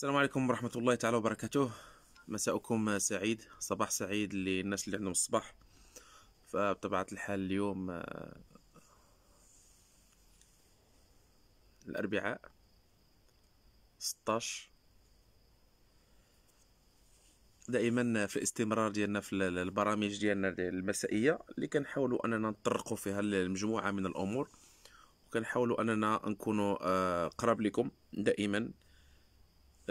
السلام عليكم ورحمة الله تعالى وبركاته مساءكم سعيد صباح سعيد للناس اللي عندهم الصباح فبطبيعة الحال اليوم آه، الأربعاء 16 دائما في الاستمرار ديالنا في البرامج ديالنا المسائية اللي كنحاولوا أننا نطرقوا فيها المجموعة من الأمور وكنحاولوا أننا نكونوا آه، قراب لكم دائما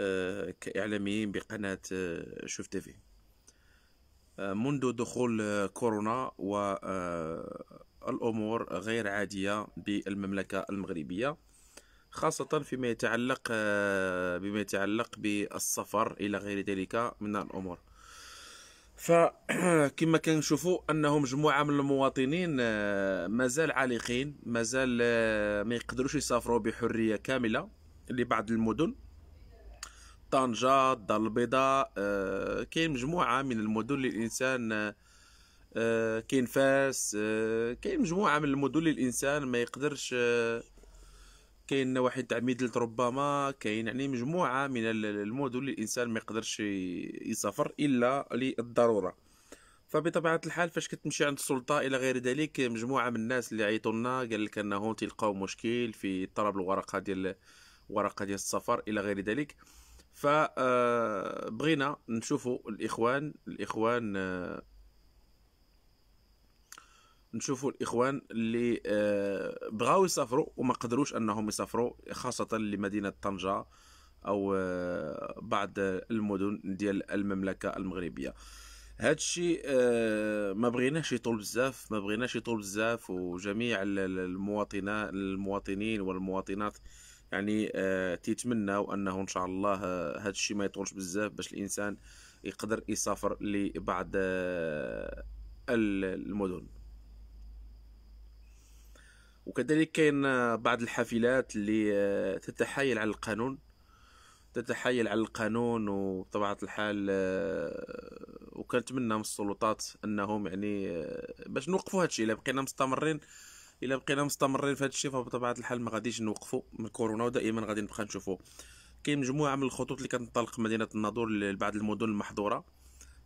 آه، كاعلاميين بقناه آه، شوف تيفي آه، منذ دخول كورونا والامور غير عاديه بالمملكه المغربيه خاصة فيما يتعلق بما يتعلق بالسفر إلى غير ذلك من الأمور فكما كنشوفوا انه مجموعه من المواطنين مازال عالقين مازال ما يقدروش يسافروا بحريه كامله لبعض المدن طنجة الدار البيضاء آه، كاين مجموعة من المدن اللي الإنسان آه، كاين فاس آه، كاين مجموعة من المدن اللي الإنسان ما يقدرش كاين واحد تاع ميدلت ربما كاين يعني مجموعة من المدن اللي الإنسان ما يقدرش يسافر إلا للضرورة فبطبيعه الحال فاش كتمشي عند السلطه الى غير ذلك مجموعه من الناس اللي عيطوا لنا قال لك انهم تلقاو مشكل في طلب الورقه ديال ورقة ديال السفر الى غير ذلك فبغينا آه، نشوفوا الاخوان الاخوان آه، نشوفوا الاخوان اللي آه، بغاو يسافروا وما قدروش انهم يسافروا خاصه لمدينه طنجه او بعض المدن ديال المملكه المغربيه هذا الشيء ما بغيناش يطول بزاف ما بغيناش يطول بزاف وجميع المواطنين المواطنين والمواطنات يعني آه تيتمناو انه ان شاء الله آه، هذا الشيء ما يطولش بزاف باش الانسان يقدر يسافر لبعض آه المدن وكذلك كاين آه، بعض الحافلات اللي آه تتحايل على القانون تتحايل على القانون وبطبيعة الحال آه، وكنتمنى من السلطات انهم يعني باش نوقفوا هادشي الا بقينا مستمرين الا بقينا مستمرين في هذا الشيء فبطبيعه الحال ما غاديش نوقفوا من كورونا ودائما غادي نبقى نشوفوا كاين مجموعه من الخطوط اللي كتنطلق مدينه الناظور لبعض المدن المحظوره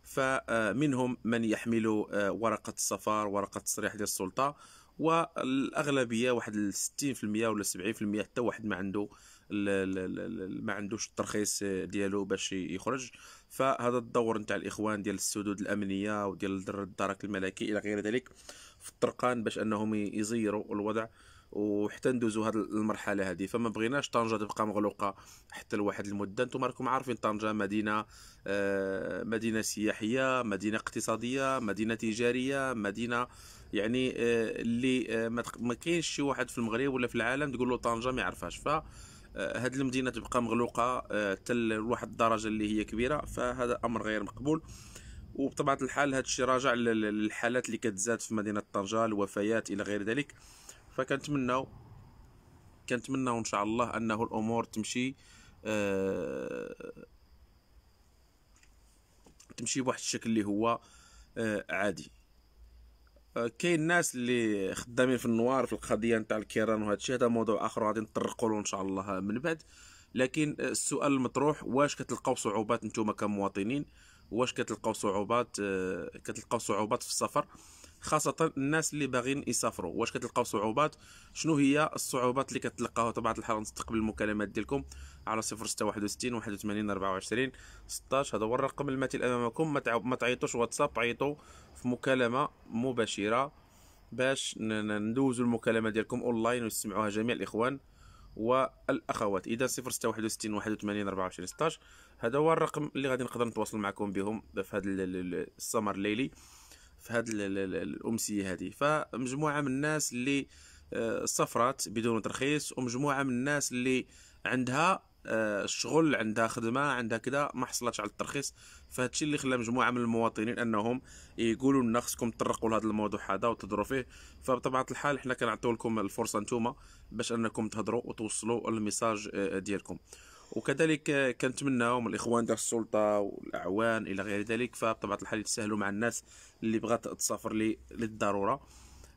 فمنهم من يحمل آه، ورقه السفر ورقه التصريح ديال السلطه والاغلبيه واحد 60% ولا 70% حتى واحد ما عنده ما عندوش الترخيص ديالو باش يخرج فهذا الدور نتاع الاخوان ديال السدود الامنيه وديال الدرك الملكي الى غير ذلك في الطرقان باش انهم يزيروا الوضع وحتى ندوزوا هذه المرحله هذه فما بغيناش طنجه تبقى مغلوقه حتى لواحد المده انتم راكم عارفين طنجه مدينه آه مدينه سياحيه مدينه اقتصاديه مدينه تجاريه مدينه يعني آه اللي آه ما كاينش شي واحد في المغرب ولا في العالم تقول له طنجه ما يعرفهاش ف هذه آه، المدينه تبقى مغلوقه آه، حتى لواحد الدرجه اللي هي كبيره فهذا امر غير مقبول وبطبيعه الحال هذا الشيء راجع للحالات اللي كتزاد في مدينه طنجه الوفيات الى غير ذلك فكنتمناو كنتمناو ان شاء الله انه الامور تمشي آه تمشي بواحد الشكل اللي هو آه عادي آه كاين الناس اللي خدامين في النوار في القضيه نتاع الكيران وهذا الشيء هذا موضوع اخر غادي نطرقوا له ان شاء الله من بعد لكن آه، السؤال المطروح واش كتلقاو صعوبات نتوما كمواطنين واش كتلقاو صعوبات آه، كتلقاو صعوبات في السفر خاصه الناس اللي باغيين يسافروا واش كتلقاو صعوبات شنو هي الصعوبات اللي كتلقاوها طبعا الحال نستقبل المكالمات ديالكم على 0661 81 24 16 هذا هو الرقم المثل امامكم ما تعيطوش واتساب عيطوا في مكالمه مباشره باش ندوزوا المكالمه ديالكم اونلاين ويسمعوها جميع الاخوان والاخوات اذا 0661 81 24 16 هذا هو الرقم اللي غادي نقدر نتواصل معكم بهم في هذا السمر الليلي في هذه الامسيه هذه فمجموعه من الناس اللي سافرات آه، بدون ترخيص ومجموعه من الناس اللي عندها آه، شغل عندها خدمه عندها كذا ما حصلتش على الترخيص فهادشي اللي خلى مجموعه من المواطنين انهم يقولوا لنا خصكم تطرقوا لهذا الموضوع هذا وتهضروا فيه فبطبيعه الحال حنا كنعطيو لكم الفرصه نتوما باش انكم تهضروا وتوصلوا الميساج آه، ديالكم وكذلك كنتمناهم الاخوان ديال السلطه والاعوان الى غير ذلك فبطبيعه الحال يتساهلوا مع الناس اللي بغات تسافر لي للضروره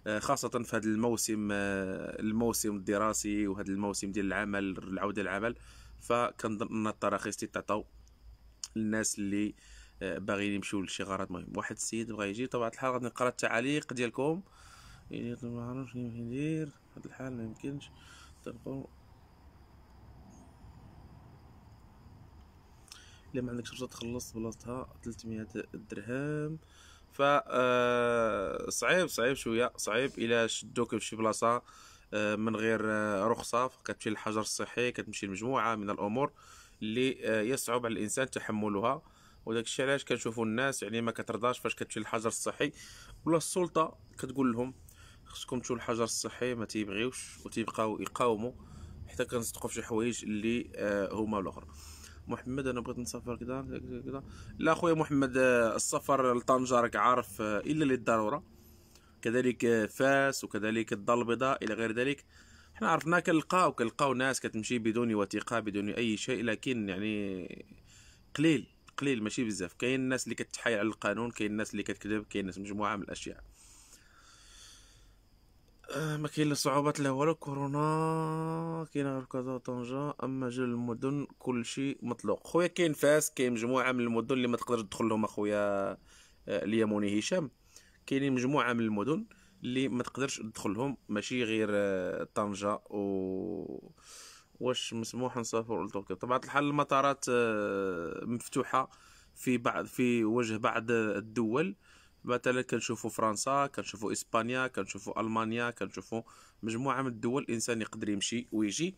آه، خاصة في هذا الموسم آه، الموسم الدراسي وهذا الموسم ديال العمل العودة للعمل فكنظن ان التراخيص تتعطاو للناس اللي آه، باغيين يمشيو لشي غرض مهم واحد السيد بغا يجي طبعا الحال غادي نقرا التعاليق ديالكم يعني ما عرفش كيف ندير هاد الحال ما يمكنش الا ما عندكش رجعت تخلص بلاصتها 300 درهم ف آه، صعيب صعيب شويه صعيب الا شدوك في شي بلاصه آه، من غير آه، رخصه كتمشي للحجر الصحي كتمشي لمجموعه من الامور اللي يصعب على الانسان تحملها وداك الشيء علاش كنشوفوا الناس يعني ما كترضاش فاش كتمشي للحجر الصحي ولا السلطه كتقول لهم خصكم تمشوا للحجر الصحي ما تيبغيوش وتيبقاو يقاوموا حتى كنصدقوا في شي حوايج اللي هما الاخر محمد انا بغيت نسافر كذا كذا لا خويا محمد السفر لطنجة راك عارف الا للضروره كذلك فاس وكذلك الدار البيضاء الى غير ذلك حنا عرفنا كنلقاو كنلقاو ناس كتمشي بدون وثيقه بدون اي شيء لكن يعني قليل قليل ماشي بزاف كاين الناس اللي كتحايل على القانون كاين الناس اللي كتكذب كاين ناس مجموعه من الاشياء آه، مكاين الصعوبات لا والو كورونا كاين غير كازا طنجة اما جل المدن كلشي مطلوق خويا كاين فاس كاين مجموعة من المدن اللي ما تقدرش تدخل لهم اخويا اليموني آه، هشام كاينين مجموعة من المدن اللي ما تقدرش تدخل لهم ماشي غير آه، طنجة و واش مسموح نسافر لتركيا طبعا الحال المطارات مفتوحة في بعض في وجه بعض الدول مثلا كنشوفوا فرنسا كنشوفوا اسبانيا كنشوفوا المانيا كنشوفوا مجموعه من الدول الانسان يقدر يمشي ويجي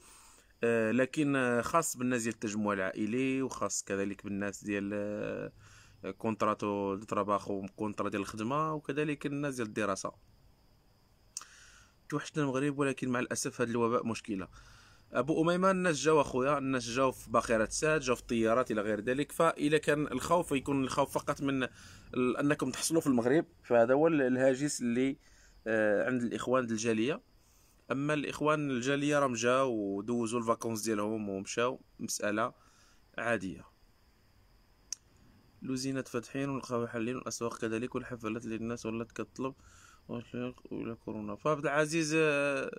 آه، لكن آه، خاص بالناس ديال التجمع العائلي وخاص كذلك بالناس ديال كونتراتو دو طراباخو ديال الخدمه وكذلك الناس ديال الدراسه توحشنا المغرب ولكن مع الاسف هذا الوباء مشكله ابو اميمه الناس جاو اخويا الناس جاو في باخره ساد جاو في الطيارات الى غير ذلك فاذا كان الخوف يكون الخوف فقط من انكم تحصلوا في المغرب فهذا هو الهاجس اللي آه، عند الاخوان الجاليه اما الاخوان الجاليه راهم جاو ودوزوا الفاكونس ديالهم ومشاو مساله عاديه لوزينات فاتحين والقهوة حلين والاسواق كذلك والحفلات اللي الناس ولات كطلب ولا كورونا فعبد العزيز آه،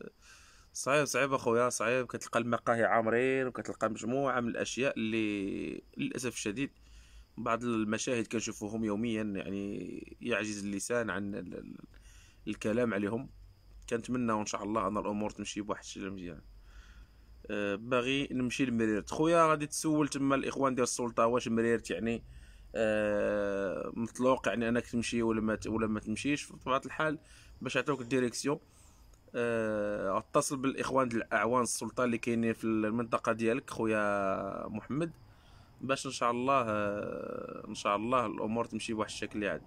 صعيب صعيب اخويا صعيب كتلقى المقاهي عامرين وكتلقى مجموعه من الاشياء اللي للاسف الشديد بعض المشاهد كنشوفوهم يوميا يعني يعجز اللسان عن الكلام عليهم كنتمنى ان شاء الله ان الامور تمشي بواحد الشكل مزيان أه باغي نمشي لمريرت خويا غادي تسول تما الاخوان ديال السلطه واش مريرت يعني أه مطلوق يعني انك تمشي ولا ما ولا ما تمشيش في الحال باش يعطيوك الديريكسيون آه، اتصل بالاخوان الاعوان السلطه اللي كاينين في المنطقه ديالك خويا محمد باش ان شاء الله آه، ان شاء الله الامور تمشي بواحد الشكل عاد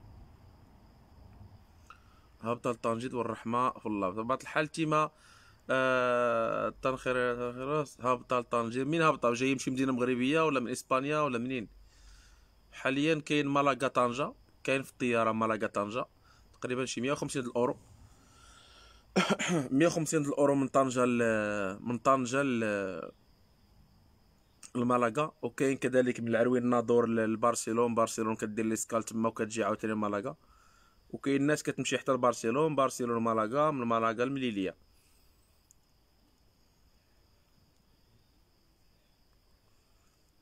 هبط الطنجيد والرحمه في الله بطبيعه الحال تيما آه تنخير هابطة لطنجير مين هابطة جاي يمشي مدينة مغربية ولا من إسبانيا ولا منين حاليا كاين مالاغا طنجة كاين في الطيارة مالاغا طنجة تقريبا شي مية وخمسين الأورو 150 الاورو من طنجه من طنجه لمالاغا وكاين كذلك من العروين نادور لبرشلون برشلون كدير لي سكال تما وكتجي عاوتاني مالاغا وكاين الناس كتمشي حتى لبرشلون برشلون مالاغا من مالاغا لمليليه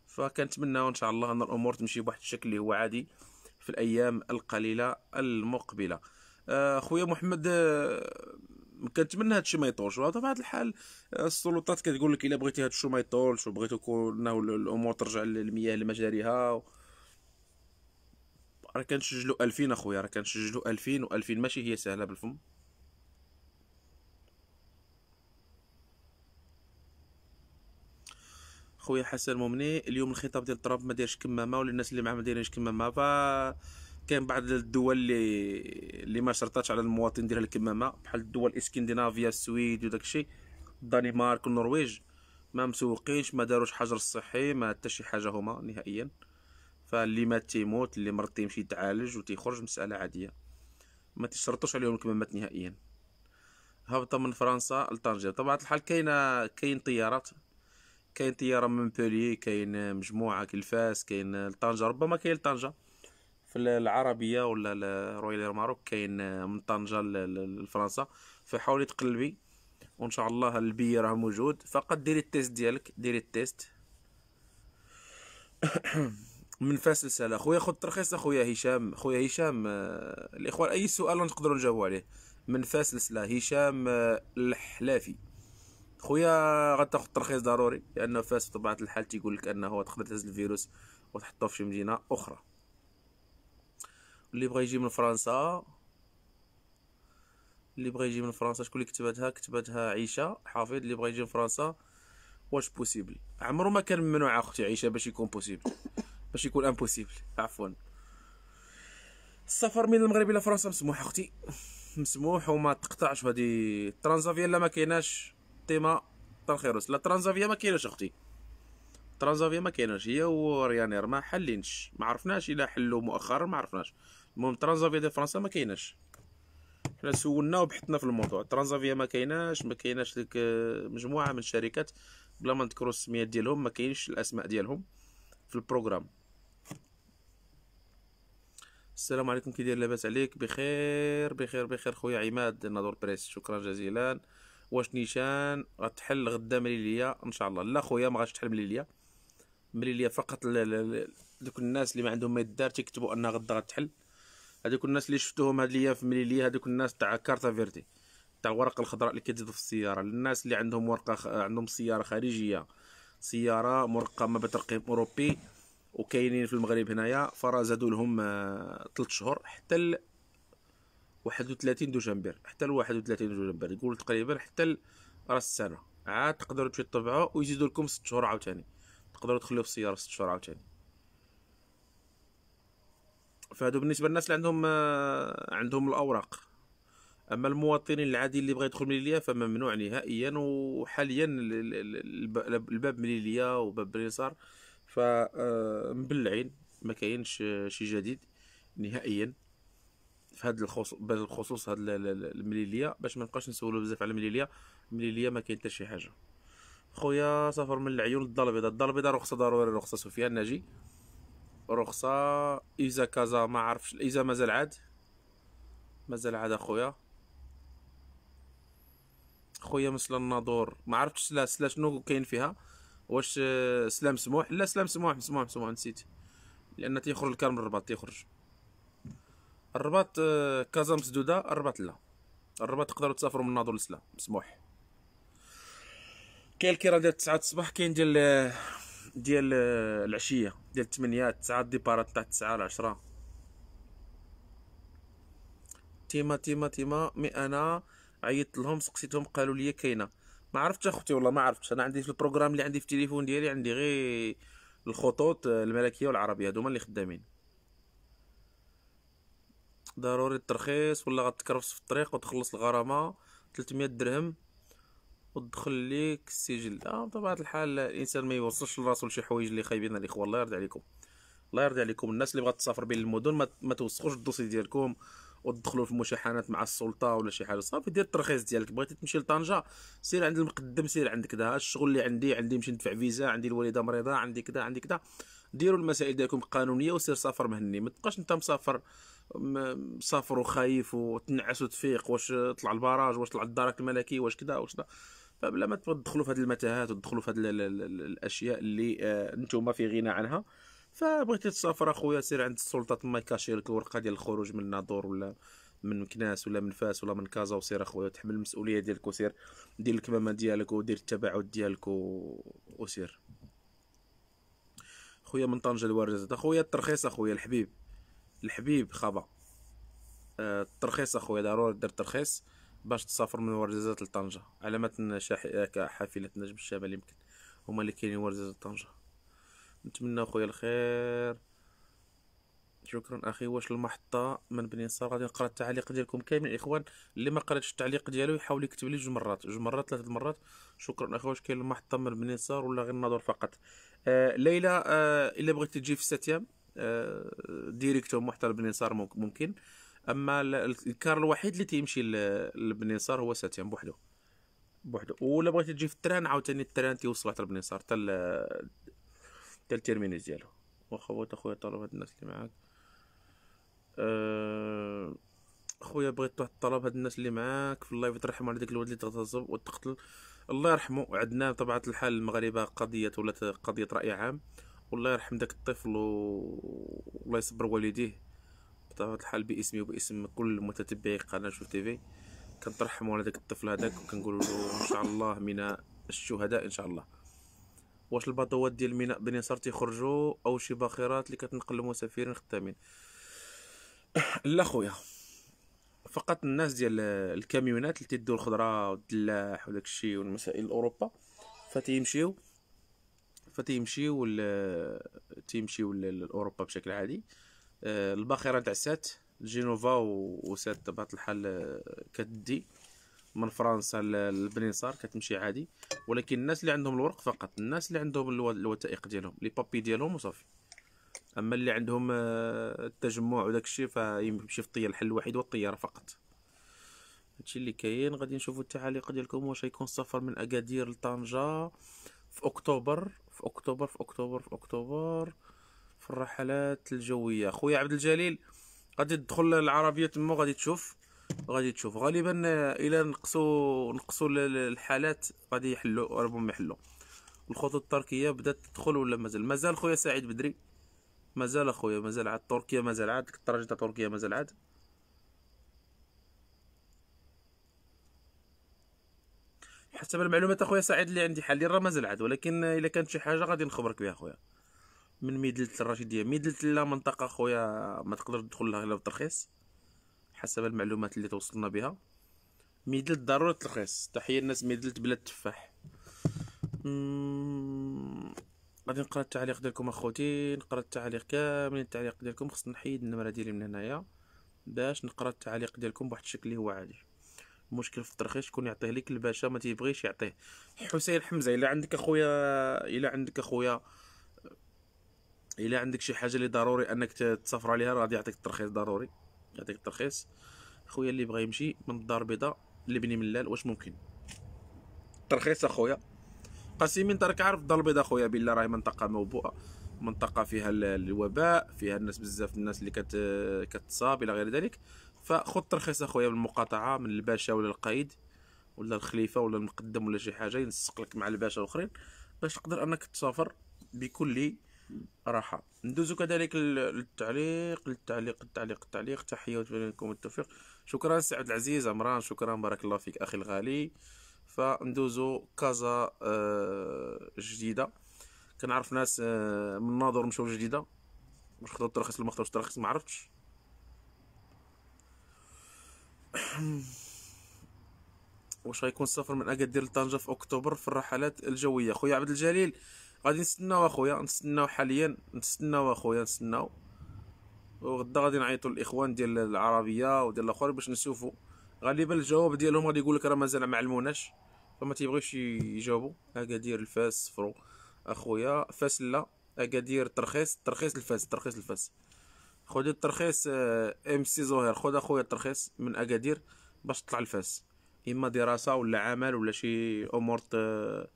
فكنتمناو ان شاء الله ان الامور تمشي بواحد الشكل اللي هو عادي في الايام القليله المقبله آه، خويا محمد آه، كنتمنى هادشي ما يطولش وطبعا الحال آه، السلطات كتقول لك الا بغيتي هادشي ما يطولش وبغيتو كونه الامور ترجع للمياه لمجاريها و... راه كنسجلوا 2000 اخويا راه كنسجلوا 2000 و2000 ماشي هي سهله بالفم خويا حسن ممني اليوم الخطاب ديال التراب ما دايرش كمامه الناس اللي معاه ما دايرينش كمامه كاين بعض الدول اللي اللي ما شرطاتش على المواطن ديالها الكمامه بحال الدول الاسكندنافيه السويد وداك الشيء الدنمارك والنرويج ما مسوقينش ما داروش حجر صحي ما حتى شي حاجه هما نهائيا فاللي مات تيموت اللي مرض تيمشي يتعالج وتيخرج مساله عاديه ما تشرطوش عليهم الكمامات نهائيا هابطه من فرنسا لطنجة طبعا الحال كاينه كاين طيارات كاين طياره من مونبوليي كاين مجموعه كالفاس كاين لطنجة ربما كاين لطنجة في العربيه ولا رويال ماروك كاين آه، من طنجه لفرنسا فحاولي تقلبي وان شاء الله البي راه موجود فقط ديري التيست ديالك ديري التيست من فاس لسلا خويا خذ ترخيص اخويا هشام خويا هشام آه، الاخوان اي سؤال نقدروا نجاوبوا عليه من فاس لسلا هشام آه، الحلافي خويا غتاخد ترخيص ضروري لانه فاس بطبيعه الحال تيقول لك انه تقدر تهز الفيروس وتحطه في شي مدينه اخرى اللي بغى يجي من فرنسا اللي بغى يجي من فرنسا شكون اللي كتبتها كتبتها عيشه حافظ اللي بغى يجي من فرنسا واش بوسيبل عمرو ما كان ممنوع اختي عيشه باش يكون بوسيبل باش يكون امبوسيبل عفوا السفر من المغرب الى فرنسا مسموح اختي مسموح وما تقطعش هذه ترانزافيا لا ما كايناش تيما طرخيروس لا ترانزافيا ما كايناش اختي ترانزافيا ما كايناش هي وريانير ما حلينش ما عرفناش الا حلوا مؤخرا ما عرفناش المهم ترانزافيا ديال فرنسا ما كايناش حنا سولنا وبحثنا في الموضوع ترانزافيا ما كايناش ما كايناش ديك مجموعه من الشركات بلا ما نذكروا السميات ديالهم ما كاينش الاسماء ديالهم في البروغرام السلام عليكم كي داير لاباس عليك بخير بخير بخير خويا عماد نادور بريس شكرا جزيلا واش نيشان غتحل غدا مليليا ان شاء الله لا خويا ما غاش تحل مليليا مليليا فقط دوك الناس اللي ما عندهم ما يدار تيكتبوا ان غدا غتحل هذوك الناس اللي شفتوهم هاد الايام في مليليه هذوك الناس تاع كارتا فيرتي تاع الورقه الخضراء اللي كتزيد في السياره الناس اللي عندهم ورقه خ... عندهم سياره خارجيه سياره مرقمه بترقيم اوروبي وكاينين في المغرب هنايا فرا زادوا لهم 3 آه، شهور حتى ال 31 دجنبر حتى ال 31 دجنبر يقول تقريبا حتى راس السنه عاد تقدروا تمشيو تطبعوا ويزيدوا لكم 6 شهور عاوتاني تقدروا تخليوه في السياره 6 شهور عاوتاني فهادو بالنسبه للناس اللي عندهم آه، عندهم الاوراق اما المواطنين العادي اللي بغى يدخل من فممنوع يعني نهائيا وحاليا الباب مليليا وباب اليسار فمبلعين آه، ما كاينش آه، شي جديد نهائيا في هذا الخصوص بالخصوص هاد المليليه باش ما نبقاش نسولو بزاف على المليليه المليليه ما كاين حتى شي حاجه خويا سافر من العيون للدار البيضاء الدار البيضاء رخصه ضروري رخصه سفيان ناجي رخصة إيزا كازا ما عرفش إيزا مازال عاد مازال عاد أخويا خويا مثل الناظور ما عرفتش سلا سلا شنو كاين فيها واش سلا مسموح لا سلا مسموح مسموح مسموح نسيت لان تيخرج الكلام من الرباط تيخرج الرباط آه، كازا مسدوده الرباط لا الرباط تقدروا تسافروا من الناظور لسلا مسموح كاين الكيرا ديال 9 الصباح كاين ديال آه، ديال العشيه ديال 8 9 ديبارات تاع 9 ل 10 تيما تيما تيما مي انا عيطت لهم سقسيتهم قالوا لي كاينه ما عرفتش اختي والله ما عرفتش انا عندي في البروغرام اللي عندي في التليفون ديالي عندي غير الخطوط آه، الملكيه والعربيه هذوما اللي خدامين ضروري الترخيص ولا غتكرفس في الطريق وتخلص الغرامه 300 درهم ودخل ليك السجل اه بطبيعه الحال الانسان ما يوصلش لراسو لشي حوايج اللي خايبين الاخوه الله يرضي عليكم الله يرضي عليكم الناس اللي بغات تسافر بين المدن ما, توسخوش الدوسي ديالكم ودخلوا في مشاحنات مع السلطه ولا شي حاجه صافي دير الترخيص ديالك بغيتي تمشي لطنجه سير عند المقدم سير عند كذا الشغل اللي عندي عندي نمشي ندفع فيزا عندي الوالده مريضه عندي كذا عندي كذا ديروا المسائل ديالكم قانونيه وسير سافر مهني ما تبقاش انت مسافر مسافر وخايف وتنعس وتفيق واش طلع البراج واش طلع الدرك الملكي واش كذا واش كذا فبلا ما تدخلوا في هذه المتاهات وتدخلوا في هذه الاشياء اللي انتم آه، في غنى عنها فبغيتي تسافر اخويا سير عند السلطه ما يكاشي لك الورقه ديال الخروج من ناظور ولا من مكناس ولا من فاس ولا من كازا وسير اخويا تحمل المسؤوليه ديالك وسير دير الكمامه ديالك ودير التباعد ديالك و... وسير خويا من طنجه لورزات اخويا الترخيص اخويا الحبيب الحبيب خبا آه، الترخيص اخويا ضروري دير الترخيص باش تسافر من ورزازات لطنجة على ما حافلة نجم الشمال يمكن هما اللي كاينين ورزازات لطنجة نتمنى خويا الخير شكرا اخي واش المحطه من بني صار غادي نقرا التعليق ديالكم كامل الاخوان اللي ما قراتش التعليق ديالو يحاول يكتب لي جوج مرات جوج مرات ثلاث مرات شكرا اخي واش كاين المحطه من بني صار ولا غير الناظور فقط آه ليلى آه الا بغيتي تجي في الساتيام آه ديريكتو محطه بني صار ممكن اما الكار الوحيد اللي تيمشي لبنيصار هو ساتيان بوحدو بوحدو ولا بغيت تجي في التران عاوتاني التران تيوصل حتى لبنيصار حتى حتى التيرمينوس ديالو واخا اخويا طلب هاد الناس اللي معاك أه... خويا بغيت واحد الطلب هاد الناس اللي معاك في اللايف ترحم على داك الواد اللي تغتصب وتقتل الله يرحمه عندنا طبعا الحال المغاربه قضيه ولات قضيه راي عام والله يرحم داك الطفل و... الله يصبر والديه بطبيعة الحال باسمي وباسم كل متتبعي قناة شوف تيفي كنترحموا على داك الطفل هذاك وكنقولوا له ان شاء الله من الشهداء ان شاء الله واش الباطوات ديال ميناء بني صار تيخرجوا او شي باخرات اللي كتنقل مسافرين خدامين لا خويا فقط الناس ديال الكاميونات اللي تيدو الخضره والدلاح وداك الشيء والمسائل الاوروبا فتيمشيو فتيمشيو تيمشيو لاوروبا بشكل عادي آه، الباخره تاع سات جينوفا وسات بطبيعه الحال آه، كتدي من فرنسا للبنيصار كتمشي عادي ولكن الناس اللي عندهم الورق فقط الناس اللي عندهم الوثائق ديالهم لي بابي ديالهم وصافي اما اللي عندهم آه، التجمع وداك الشيء فيمشي في الطياره الحل الوحيد هو الطياره فقط هادشي اللي كاين غادي نشوفوا التعاليق ديالكم واش غيكون السفر من اكادير لطنجه في اكتوبر في اكتوبر في اكتوبر في اكتوبر, في أكتوبر. في الرحلات الجويه خويا عبد الجليل غادي تدخل العربيه تما غادي تشوف غادي تشوف غالبا الى نقصوا نقصوا الحالات غادي يحلوا ربما يحلوا الخطوط التركيه بدات تدخل ولا مازال مازال خويا سعيد بدري مازال اخويا مازال عاد تركيا مازال عاد الدرجه تاع تركيا مازال عاد حسب المعلومات اخويا سعيد اللي عندي حاليا راه مازال عاد ولكن الا كانت شي حاجه غادي نخبرك بها اخويا من ميدلت الرشيديه ميدلت لا منطقه خويا ما تقدر تدخل لها الا بالترخيص حسب المعلومات اللي توصلنا بها ميدلت ضروره ترخيص تحيه الناس ميدلت بلا تفاح غادي نقرا التعليق ديالكم اخوتي نقرا التعليق كاملين التعليق ديالكم خصنا نحيد النمره ديالي من هنايا باش نقرا التعليق ديالكم بواحد الشكل اللي هو عادي المشكل في الترخيص شكون يعطيه لك الباشا ما تيبغيش يعطيه حسين حمزه الا عندك اخويا الا عندك اخويا الا عندك شي حاجه اللي ضروري انك تسافر عليها راه غادي يعطيك الترخيص ضروري يعطيك الترخيص خويا اللي بغى يمشي من الدار البيضاء لبني ملال واش ممكن الترخيص اخويا انت راك عارف الدار البيضاء اخويا بالله راهي منطقه موبوءه منطقه فيها الوباء فيها الناس بزاف الناس اللي كت كتصاب الى غير ذلك فخذ ترخيص اخويا من المقاطعة من الباشا ولا القايد ولا الخليفه ولا المقدم ولا شي حاجه ينسق لك مع الباشا الاخرين باش تقدر انك تسافر بكل راحه ندوزو كذلك للتعليق للتعليق التعليق التعليق تحيه واتمنى لكم التوفيق شكرا سي عبد العزيز عمران شكرا بارك الله فيك اخي الغالي فندوزو كازا آه، جديده كنعرف ناس آه، من ناظور مشاو جديده واش خدو الترخيص ولا ما خدوش الترخيص ما عرفتش واش غيكون السفر من اكادير لطنجه في اكتوبر في الرحلات الجويه خويا عبد الجليل غادي نستناو اخويا نستناو حاليا نستناو اخويا نستناو وغدا غادي نعيطوا الاخوان ديال العربيه وديال الاخر باش نشوفوا غالبا الجواب ديالهم غادي يقول لك راه مازال ما علموناش فما تيبغيوش يجاوبوا اكادير الفاس صفرو اخويا فاس لا اكادير ترخيص ترخيص الفاس ترخيص الفاس خذ الترخيص آه، ام سي زهير خذ اخويا الترخيص من اكادير باش تطلع الفاس اما دراسه ولا عمل ولا شي امور آه،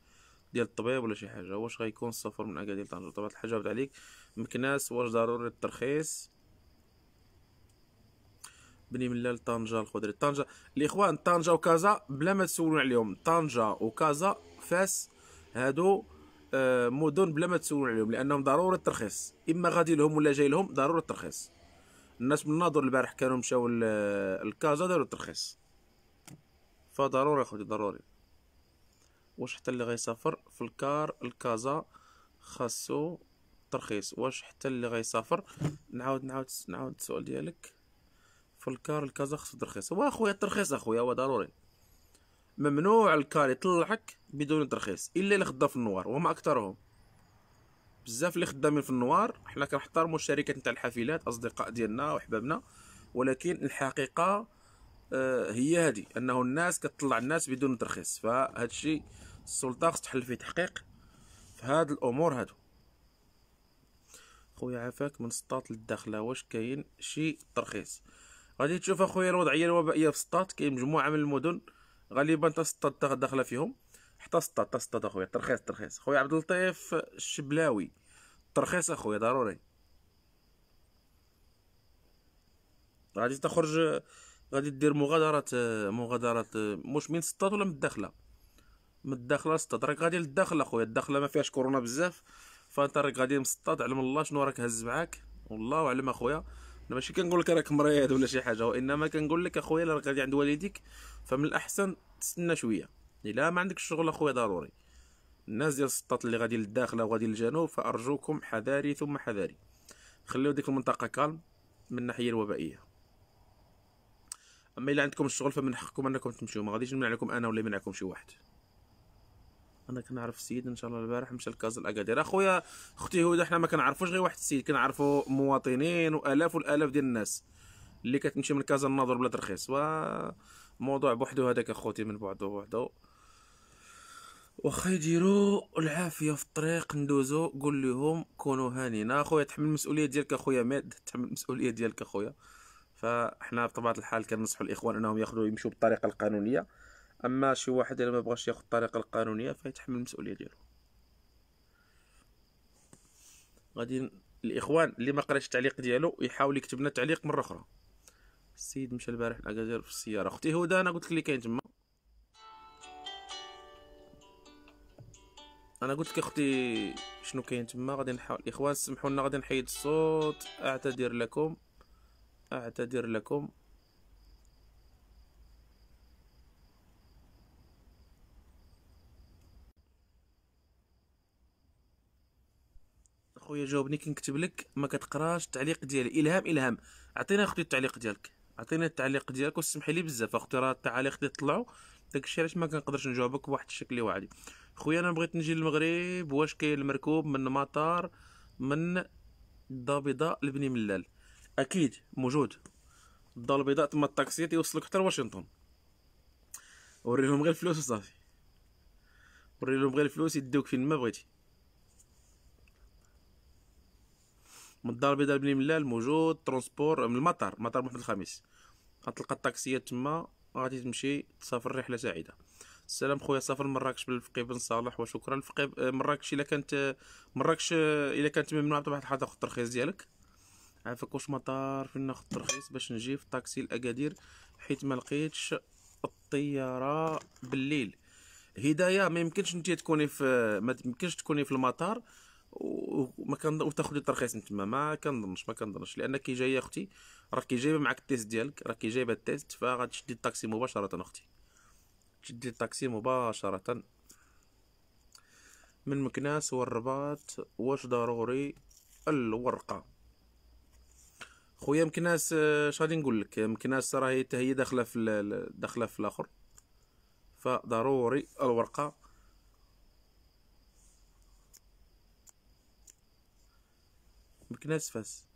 ديال الطبيب ولا شي حاجه واش غيكون السفر من اكادير طنجه طبعا الحاجه جاوبت عليك مكناس واش ضروري الترخيص بني ملا طنجه الخضري طنجه الاخوان طنجه وكازا بلا ما تسولون عليهم طنجه وكازا فاس هادو آه، مدن بلا ما تسولون عليهم لانهم ضروري الترخيص اما غادي لهم ولا جاي لهم ضروري الترخيص الناس من الناظر البارح كانوا مشاو لكازا داروا الترخيص فضروري اخوتي ضروري واش حتى اللي غيسافر في الكار لكازا خاصو ترخيص واش حتى اللي غيسافر نعاود نعاود نعاود السؤال ديالك في الكار لكازا خاصو ترخيص هو خويا الترخيص اخويا هو ضروري ممنوع الكار يطلعك بدون ترخيص الا اللي خدام في النوار وهم اكثرهم بزاف اللي خدامين في النوار حنا كنحترموا الشركات نتاع الحافلات اصدقاء ديالنا وحبابنا ولكن الحقيقه آه، هي هذه انه الناس كتطلع الناس بدون ترخيص فهذا الشيء السلطه خص تحل فيه تحقيق في هذه الامور هادو خويا عافاك من سطات للداخله واش كاين شي ترخيص غادي تشوف اخويا الوضعيه الوبائيه في سطات كاين مجموعه من المدن غالبا تا سطات داخله فيهم حتى سطات سطات اخويا ترخيص ترخيص خويا عبد اللطيف الشبلاوي الترخيص اخويا ضروري غادي تخرج غادي دير مغادره آه، مغادره آه، مش من سطات ولا من الداخله من الداخله سطات راك غادي للداخله خويا الداخله ما فيهاش كورونا بزاف فانت راك غادي مسطات علم الله شنو راك هز معاك والله اعلم اخويا انا ماشي كنقول لك راك مريض ولا شي حاجه وانما كنقول لك اخويا راك غادي عند والديك فمن الاحسن تستنى شويه الا ما عندك الشغل اخويا ضروري الناس ديال السطات اللي غادي للداخله وغادي للجنوب فارجوكم حذاري ثم حذاري خليو ديك المنطقه كالم من الناحيه الوبائيه اما الا عندكم الشغل فمن حقكم انكم تمشيو ما غاديش نمنع لكم انا ولا يمنعكم شي واحد انا كنعرف السيد ان شاء الله البارح مشى لكازا الاكادير اخويا اختي هدى حنا ما كنعرفوش غير واحد السيد كنعرفو مواطنين والاف والالاف ديال الناس اللي كتمشي من كازا الناظور بلا ترخيص و موضوع بوحدو هذاك اخوتي من بعدو بوحدو واخا يديرو العافيه في الطريق ندوزو قول لهم كونوا هانيين اخويا تحمل المسؤوليه ديالك اخويا ماد تحمل المسؤوليه ديالك اخويا فاحنا بطبيعه الحال كننصحوا الاخوان انهم ياخذوا يمشوا بالطريقه القانونيه اما شي واحد اللي ما بغاش ياخذ الطريقه القانونيه فيتحمل المسؤوليه ديالو غادي الاخوان اللي ما قراش التعليق ديالو يحاول يكتب لنا تعليق مره اخرى السيد مشى البارح لاكادير في السياره اختي هدى انا قلت لك اللي كاين تما انا قلت لك اختي شنو كاين تما غادي نحاول الاخوان سمحوا لنا غادي نحيد الصوت اعتذر لكم أعتذر لكم خويا جاوبني كي نكتب لك ما كتقراش التعليق ديالي الهام الهام عطينا اختي التعليق ديالك عطينا التعليق ديالك وسمحي لي بزاف اختي راه التعاليق اللي طلعوا داكشي علاش ما كنقدرش نجاوبك بواحد الشكل اللي واعي خويا انا بغيت نجي للمغرب واش كاين المركوب من مطار من الضابضه لبني ملال اكيد موجود الدار البيضاء تما الطاكسي تيوصلك حتى لواشنطن وريهم غير الفلوس وصافي وريهم غير الفلوس يدوك فين ما بغيتي من الدار البيضاء لبني ملال موجود ترونسبور من المطار مطار محمد الخامس غتلقى الطاكسيات تما غادي تمشي تسافر رحله سعيده السلام خويا سافر مراكش بالفقي بن صالح وشكرا الفقي مراكش الا كانت مراكش الا كانت ممنوعه طبعا تحط الترخيص ديالك عافاك واش مطار فين ناخد الترخيص باش نجي في الطاكسي لاكادير حيت ما لقيتش الطياره بالليل هدايا ما يمكنش انت تكوني في ما يمكنش تكوني في المطار وما كان وتاخذي الترخيص من تما ما كنظنش ما كنظنش لان كي جايه اختي راك جايبه معاك التيست ديالك راك جايبه التيست فغتشدي الطاكسي مباشره اختي تشدي الطاكسي مباشره من مكناس والرباط واش ضروري الورقه خويا مكناس اش آه، غادي نقول لك مكناس راهي حتى هي داخله في داخله في الاخر فضروري الورقه مكناس فاس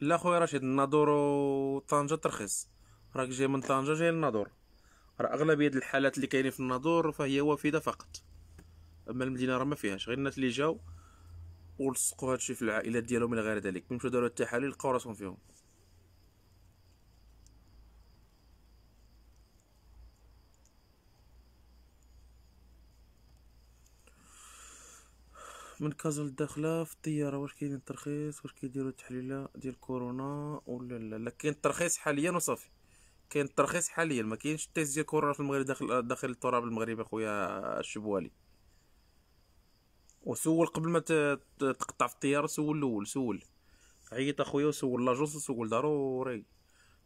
لا خويا رشيد الناظور وطنجه ترخيص راك جاي من طنجه جاي للناظور راه اغلبيه الحالات اللي كاينين في الناظور فهي وافده فقط اما المدينه راه ما فيهاش غير الناس اللي جاو ولصقوا هادشي في العائلات ديالهم الى غير ذلك مشاو داروا التحاليل لقاو راسهم فيهم من كازا للداخلة في الطيارة واش كاين الترخيص واش كيديرو التحليلة ديال كورونا ولا لا لا كاين الترخيص حاليا وصافي كاين الترخيص حاليا ما كاينش التيست ديال كورونا في المغرب داخل داخل التراب المغربي اخويا الشبوالي وسول قبل ما تقطع في الطيارة سول الاول سول عيط اخويا وسول لاجونس وسول ضروري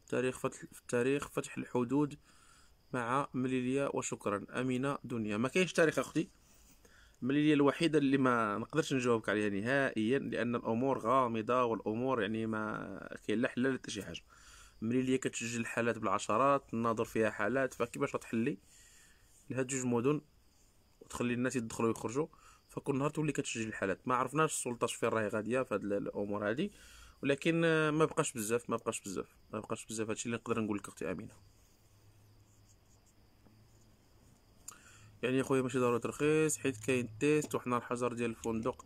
تاريخ فتح التاريخ فتح الحدود مع مليليا وشكرا امينه دنيا ما كاينش تاريخ اختي ملي هي الوحيده اللي ما نقدرش نجاوبك عليها نهائيا لان الامور غامضه والامور يعني ما كاين لا حل لا شي حاجه ملي ليا كتسجل الحالات بالعشرات ناظر فيها حالات فكيفاش غتحلي لهاد جوج مدن وتخلي الناس يدخلوا ويخرجوا فكل نهار تولي كتسجل الحالات ما عرفناش السلطه فين راهي غاديه في هاد الامور هادي ولكن ما بقاش بزاف ما بقاش بزاف ما بقاش بزاف هادشي اللي نقدر نقول لك اختي امينه يعني خويا ماشي ضروري رخيص حيت كاين تيست وحنا الحجر ديال الفندق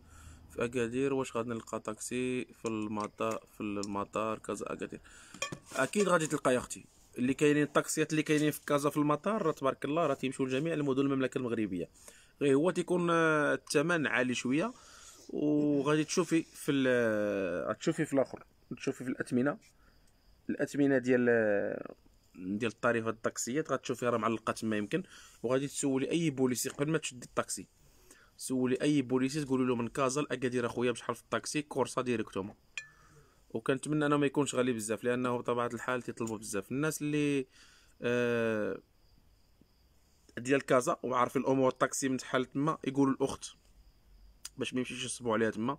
في اكادير واش غادي نلقى طاكسي في المطار في المطار كازا اكادير اكيد غادي تلقى يا اختي اللي كاينين الطاكسيات اللي كاينين في كازا في المطار راه تبارك الله راه تيمشيو لجميع المدن المملكه المغربيه غير هو تيكون آه، الثمن عالي شويه وغادي تشوفي في آه، تشوفي في الاخر تشوفي في الاثمنه الاثمنه ديال آه، ديال الطريفه الطاكسيات غتشوفي راه معلقه تما يمكن وغادي تسولي اي بوليسي قبل ما تشدي الطاكسي سولي اي بوليسي تقولي له من كازا لاكادير اخويا بشحال في الطاكسي كورسا ديريكتوم وكنتمنى انه ما يكونش غالي بزاف لانه بطبيعه الحال تيطلبوا بزاف الناس اللي آه ديال كازا وعارفين الامور الطاكسي من تحال تما يقولوا الاخت باش ما يمشيش يصبوا عليها تما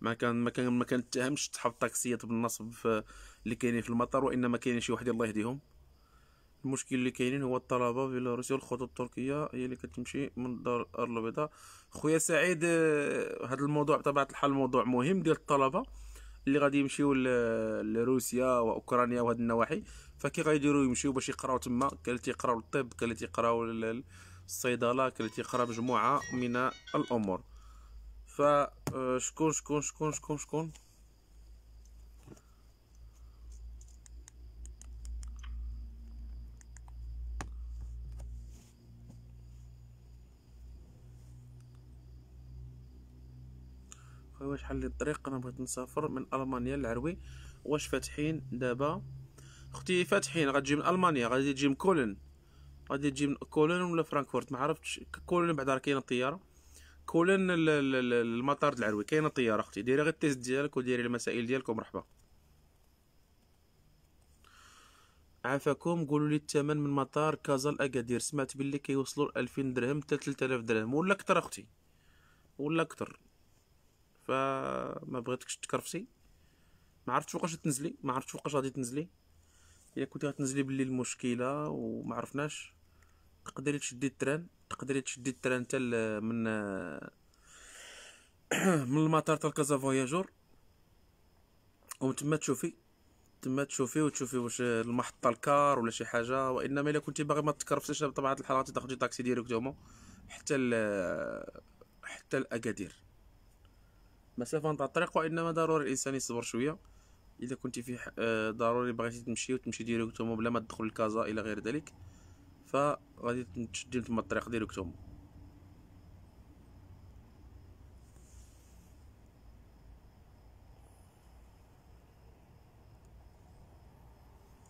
ما كان ما كان ما كنتهمش تحط الطاكسيات بالنصب آه، اللي كاينين في المطار وانما كاينين شي واحد الله يهديهم المشكل اللي كاينين هو الطلبه في روسيا الخطوط التركيه هي اللي كتمشي من الدار البيضاء خويا سعيد هذا آه، الموضوع بطبيعه الحال موضوع مهم ديال الطلبه اللي غادي يمشيو لروسيا واوكرانيا وهاد النواحي فكي غيديروا يمشيو باش يقراو تما كاين اللي تيقراو الطب كاين اللي تيقراو الصيدله كاين اللي تيقرا مجموعه من الامور فشكون آه، شكون شكون شكون شكون واش شحال لي الطريق انا بغيت نسافر من المانيا للعروي واش فاتحين دابا اختي فاتحين غتجي من المانيا غادي تجي من كولن غادي تجي من كولن ولا فرانكفورت ما عرفتش كولن بعدا راه كاينه الطياره كولن المطار العروي كاينه الطياره اختي ديري غير التيست ديالك وديري المسائل ديالك ومرحبا عافاكم قولوا لي الثمن من مطار كازا لاكادير سمعت باللي كيوصلوا ل 2000 درهم حتى 3000 درهم ولا اكثر اختي ولا اكثر فما بغيتكش تكرفسي ما عرفتش فوقاش تنزلي ما عرفتش فوقاش غادي تنزلي الا كنتي غتنزلي باللي المشكله وما عرفناش تقدري تشدي التران تقدري تشدي التران حتى من من المطار تاع كازا فواياجور ومن تما تشوفي تما تشوفي وتشوفي واش المحطه الكار ولا شي حاجه وانما الا كنتي باغي ما تكرفسيش بطبيعه الحال غادي تاخدي طاكسي ديريكتومون حتى حتى حتى الاكادير مسافه نتاع الطريق وانما ضروري الانسان يصبر شويه اذا كنت في آه، ضروري بغيتي تمشي وتمشي ديريكتوم بلا ما تدخل لكازا الى غير ذلك فغادي تشدي تما الطريق ديريكتوم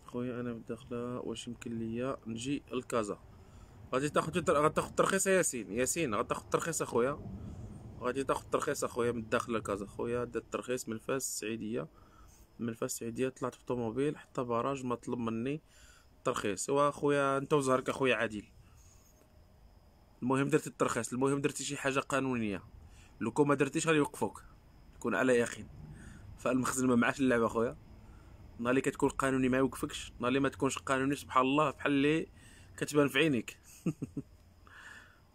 خويا انا بالداخله واش يمكن ليا نجي لكازا غادي تاخد غتاخذ ترخيصه ياسين ياسين غتاخذ ترخيصه خويا غادي تاخد ترخيص اخويا من الداخل لكازا اخويا دات الترخيص من فاس السعيديه من فاس السعيديه طلعت بطوموبيل حتى باراج ما طلب مني الترخيص اخويا انت وزهرك اخويا عادل المهم درت الترخيص المهم درتي شي حاجه قانونيه لو كون ما درتيش غيوقفوك كون على يقين فالمخزن ما معاش اللعبه اخويا نهار اللي كتكون قانوني ما يوقفكش نهار اللي ما تكونش قانوني سبحان الله بحال اللي كتبان في عينيك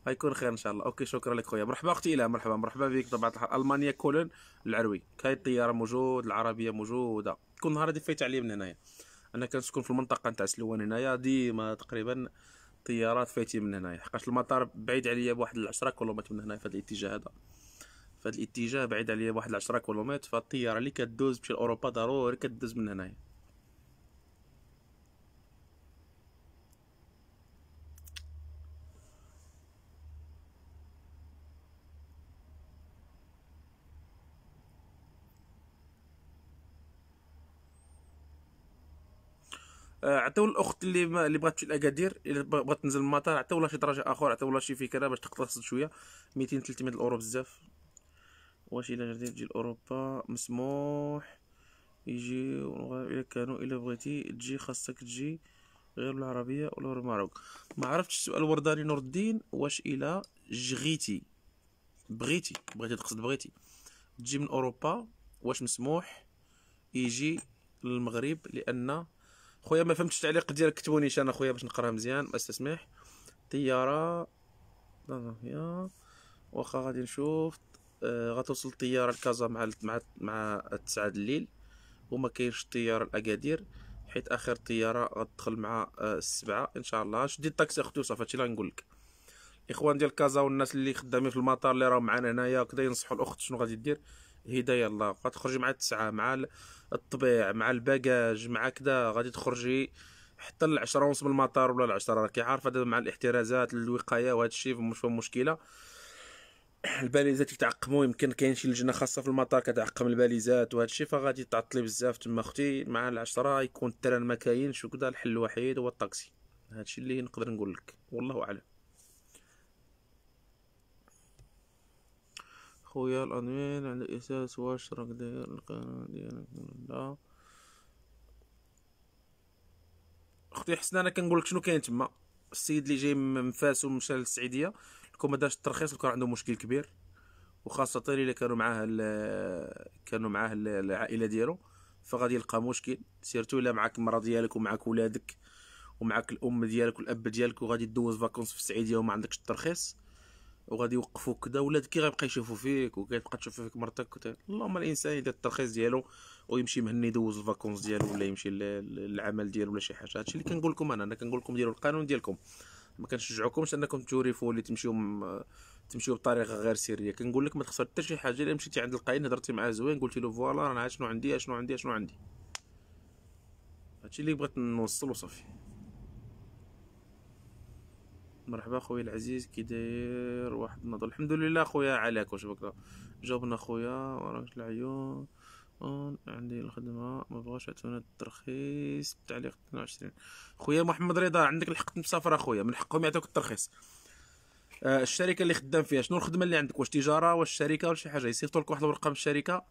غيكون خير ان شاء الله اوكي شكرا لك خويا مرحبا اختي لا مرحبا مرحبا بك طبعا المانيا كولن العروي كاي الطياره موجود العربيه موجوده كل نهار هذه فايت عليا من هنايا انا كنسكن في المنطقه نتاع سلوان هنايا ديما تقريبا طيارات فايتين من هنايا حقاش المطار بعيد عليا بواحد 10 كيلومتر من هنايا في هذا الاتجاه هذا في هذا الاتجاه بعيد عليا بواحد 10 كيلومتر فالطياره اللي كدوز تمشي لاوروبا ضروري كدوز من هنايا آه، عطيو الاخت اللي ما اللي بغات تمشي لاكادير الا بغات تنزل المطار عطيو لها شي درجه اخر عطيو لها شي فكره باش تصد شويه 200 300 الاورو بزاف واش الا جاتي تجي لاوروبا مسموح يجي الا كانوا الا بغيتي تجي خاصك تجي غير العربيه ولا الماروك ما عرفتش السؤال ورداني نور الدين واش الا جغيتي بغيتي بغيتي تقصد بغيتي تجي من اوروبا واش مسموح يجي للمغرب لان خويا ما فهمتش التعليق ديالك كتبونيش انا خويا باش نقراه مزيان التسميح طياره هي واخا غادي نشوف آه غتوصل الطياره لكازا مع مع مع 9 الليل وما كاينش الطياره الاكادير حيت اخر طياره غتدخل مع آه، السبعة ان شاء الله شدي الطاكسي اختي وصافي هادشي اللي غنقول لك الاخوان ديال كازا والناس اللي خدامين في المطار اللي راهم معانا هنايا كدا ينصحوا الاخت شنو غادي دير هدايا الله غتخرجي مع التسعة مع الطبيع مع الباجاج مع كذا غادي تخرجي حتى 10 ونص من المطار ولا 10 راكي عارفة دابا مع الاحترازات الوقاية وهذا الشيء مش مشكلة الباليزات يتعقموا يمكن كاين شي لجنه خاصه في المطار كتعقم الباليزات وهذا الشيء فغادي تعطلي بزاف تما اختي مع 10 يكون التران ما كاينش وكذا الحل الوحيد هو الطاكسي هذا الشيء اللي نقدر نقول لك والله اعلم خويا الادمين على أساس راك داير القناة ديالك ولا لا أختي حسنا أنا كنقولك شنو كاين تما السيد اللي جاي من فاس ومشى للسعيدية لكون ما داش الترخيص لكون عنده مشكل كبير وخاصة إلا كانوا معاه كانوا معاه العائلة ديالو فغادي يلقى مشكل سيرتو إلا معاك المرا ديالك ومعاك ولادك ومعاك الأم ديالك والأب ديالك وغادي دوز فاكونس في السعيدية وما عندكش الترخيص وغادي يوقفوك كدا ولادك غيبقى يشوفوا فيك وكتبقى تشوف فيك مرتك اللهم الانسان يدير الترخيص ديالو ويمشي مهني يدوز الفاكونس ديالو ولا يمشي للعمل ديالو ولا شي حاجه هادشي اللي كنقول لكم انا انا كنقول لكم ديروا القانون ديالكم ما كنشجعوكمش انكم توريفوا اللي تمشيو م... تمشيو بطريقه غير سريه كنقول لك ما تخسر حتى شي حاجه الا مشيتي عند القاين هضرتي معاه زوين قلتي له فوالا انا شنو عندي شنو عندي شنو عندي هادشي اللي بغيت نوصل وصافي مرحبا خويا العزيز كي داير واحد النظر الحمد لله خويا علاك واش بك جاوبنا خويا وراك العيون عندي الخدمة ما بغاش عطونا الترخيص التعليق 22 خويا محمد رضا عندك الحق تمسافر اخويا من حقهم يعطوك الترخيص آه الشركة اللي خدام فيها شنو الخدمة اللي عندك واش تجارة واش شركة ولا شي حاجة يصيفطوا لك واحد الورقة من الشركة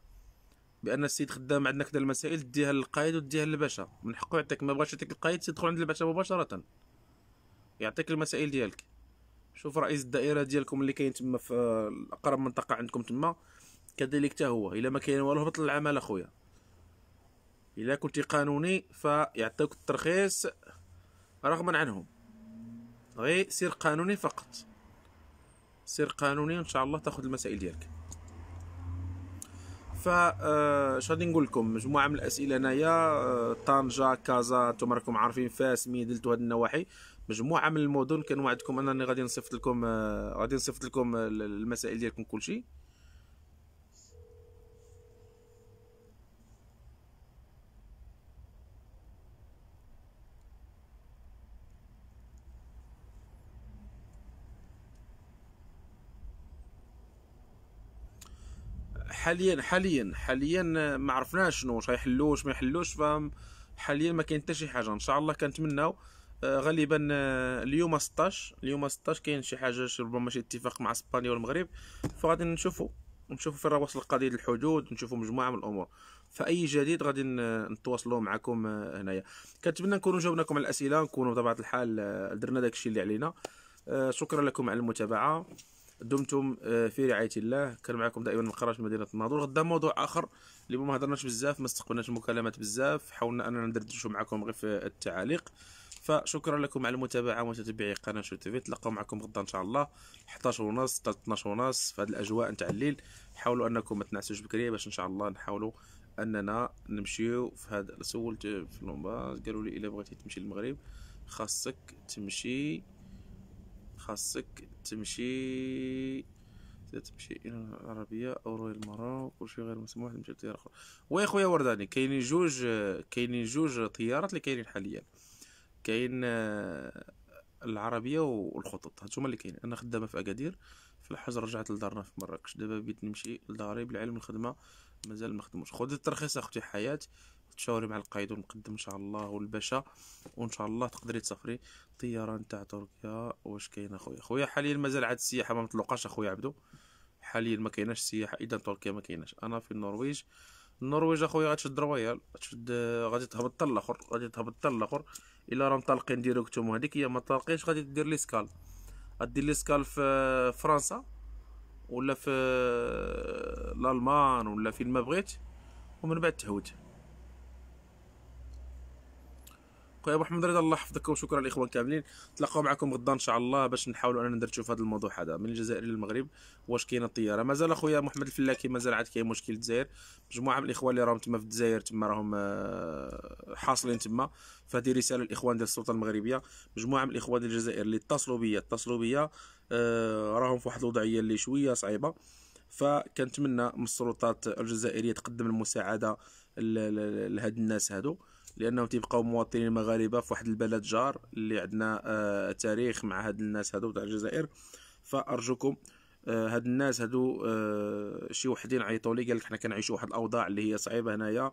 بان السيد خدام عندنا كذا المسائل ديها للقائد وديها للباشا من حقه يعطيك ما بغاش يعطيك القائد يدخل عند الباشا مباشرة يعطيك المسائل ديالك شوف رئيس الدائره ديالكم اللي كاين تما في اقرب منطقه عندكم تما كذلك حتى هو الا ما كاين والو هبط للعمل اخويا الا كنتي قانوني فيعطيوك الترخيص رغما عنهم غير سير قانوني فقط سير قانوني ان شاء الله تاخذ المسائل ديالك ف اش آه، غادي نقول لكم مجموعه من الاسئله هنايا آه، طنجه كازا نتوما راكم عارفين فاس ميدلت وهاد النواحي مجموعه من المدن كنوعدكم انني غادي نصيفط لكم آه، غادي نصيفط لكم المسائل ديالكم كلشي حاليا حاليا حاليا آه، ما عرفناش شنو واش غيحلوا واش ما يحلوش فحاليا حاليا ما كاين حتى شي حاجه ان شاء الله كنتمناو آه، غالبا آه، اليوم 16 اليوم 16 كاين شي حاجه ربما شي اتفاق مع اسبانيا والمغرب فغادي نشوفوا نشوفوا فين راه وصل قضيه الحدود نشوفوا مجموعه من الامور فاي جديد غادي نتواصلوا معكم آه، هنايا كنتمنى نكونوا جاوبناكم على الاسئله نكونوا بطبيعه الحال درنا داكشي اللي علينا شكرا لكم على المتابعه دمتم في رعايه الله كان معكم دائما من قراش مدينه الناظور غدا موضوع اخر اللي ما هضرناش بزاف ما استقبلناش مكالمات بزاف حاولنا اننا ندردشوا معكم غير في التعاليق فشكرا لكم على المتابعه ومتابعي قناه شو تيفي تلقاو معكم غدا ان شاء الله 11 ونص 12 ونص في هذه الاجواء نتاع الليل حاولوا انكم ما تنعسوش بكري باش ان شاء الله نحاولوا اننا نمشيو في هذا سولت في لومباز قالوا لي الا بغيتي تمشي للمغرب خاصك تمشي خاصك تمشي تمشي الى العربيه او روي المراكش وكلشي غير مسموح تمشي لطياره اخرى ويا خويا ورداني كاينين جوج كاينين جوج طيارات اللي كاينين حاليا كاين آه، العربيه والخطط هانتوما اللي كاين انا خدامه في اكادير في الحج رجعت لدارنا في مراكش دابا بغيت نمشي لداري بالعلم الخدمه مازال ما خدموش خذ الترخيص اختي حياه تشاوري مع القايد والمقدم ان شاء الله والباشا وان شاء الله تقدري تسافري الطيران تاع تركيا واش كاين اخويا خويا حاليا مازال عاد السياحه ما مطلقاش اخويا عبدو حاليا ما كايناش السياحه اذا تركيا ما كايناش انا في النرويج النرويج اخويا غتشد رويال غتشد آه، غادي تهبط حتى الاخر غادي تهبط حتى الاخر الا راه مطلقين ديريكتوم هذيك هي ما طلقينش غادي دير لي سكال غادي لي سكال في آه، فرنسا ولا في آه، الالمان ولا فين ما بغيت ومن بعد تهوت خويا محمد رضا الله يحفظك وشكرا الاخوان كاملين نتلاقاو معكم غدا ان شاء الله باش نحاولوا اننا ندرتو في هذا الموضوع هذا من الجزائر للمغرب واش كاينه الطياره مازال اخويا محمد الفلاكي مازال عاد كاين مشكل الجزائر مجموعه من الاخوان اللي راهم تما في الجزائر تما راهم آه، حاصلين تما فهذه رساله للاخوان ديال السلطه المغربيه مجموعه من الاخوان ديال الجزائر اللي اتصلوا بيا اتصلوا بيا آه، راهم في واحد الوضعيه اللي شويه صعيبه فكنتمنى من السلطات الجزائريه تقدم المساعده لهاد الناس هادو لانهم تيبقاو مواطنين مغاربه في واحد البلد جار اللي عندنا آه تاريخ مع هاد الناس هادو تاع الجزائر فارجوكم آه هاد الناس هادو آه شي وحدين عيطوا لي قال لك حنا كنعيشوا واحد الاوضاع اللي هي صعيبه هنايا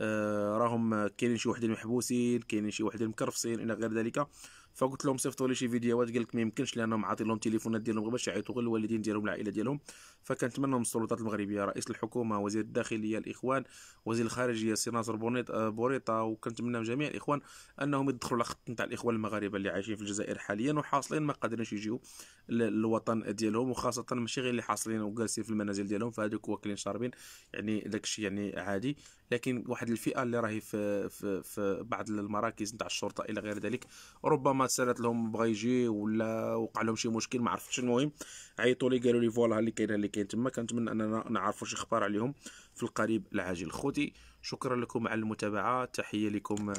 آه راهم كاينين شي وحدين محبوسين كاينين شي وحدين مكرفصين الى غير ذلك فقلت لهم سيفطوا لي شي فيديوهات قال لك ما يمكنش لانهم عاطي لهم التليفونات ديالهم غير باش يعيطوا غير الوالدين ديالهم العائله ديالهم فكنتمنى من السلطات المغربيه رئيس الحكومه وزير الداخليه الاخوان وزير الخارجيه سي ناصر آه، بوريطه وكنتمنى من جميع الاخوان انهم يدخلوا على خط نتاع الاخوان المغاربه اللي عايشين في الجزائر حاليا وحاصلين ما قادرينش يجيو للوطن ديالهم وخاصه ماشي غير اللي حاصلين وجالسين في المنازل ديالهم فهذوك واكلين شاربين يعني داك الشيء يعني عادي لكن واحد الفئه اللي راهي في, في, في بعض المراكز نتاع الشرطه الى غير ذلك ربما ما سالت لهم بغا يجي ولا وقع لهم شي مشكل ما عرفتش المهم عيطوا لي قالوا لي فوالا اللي كاين اللي كاين تما كنتمنى اننا نعرفوا شي اخبار عليهم في القريب العاجل خوتي شكرا لكم على المتابعه تحيه لكم آه،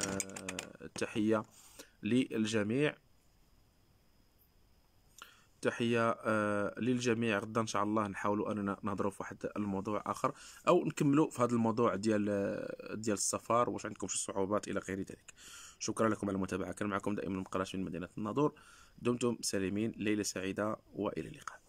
تحيه للجميع تحيه آه، للجميع غدا ان شاء الله نحاولوا اننا نهضروا في واحد الموضوع اخر او نكملوا في هذا الموضوع ديال آه، ديال السفر واش عندكم شي صعوبات الى غير ذلك شكرا لكم على المتابعة كان معكم دائما مقراش من مدينة الناظور دمتم سالمين ليلة سعيدة وإلى اللقاء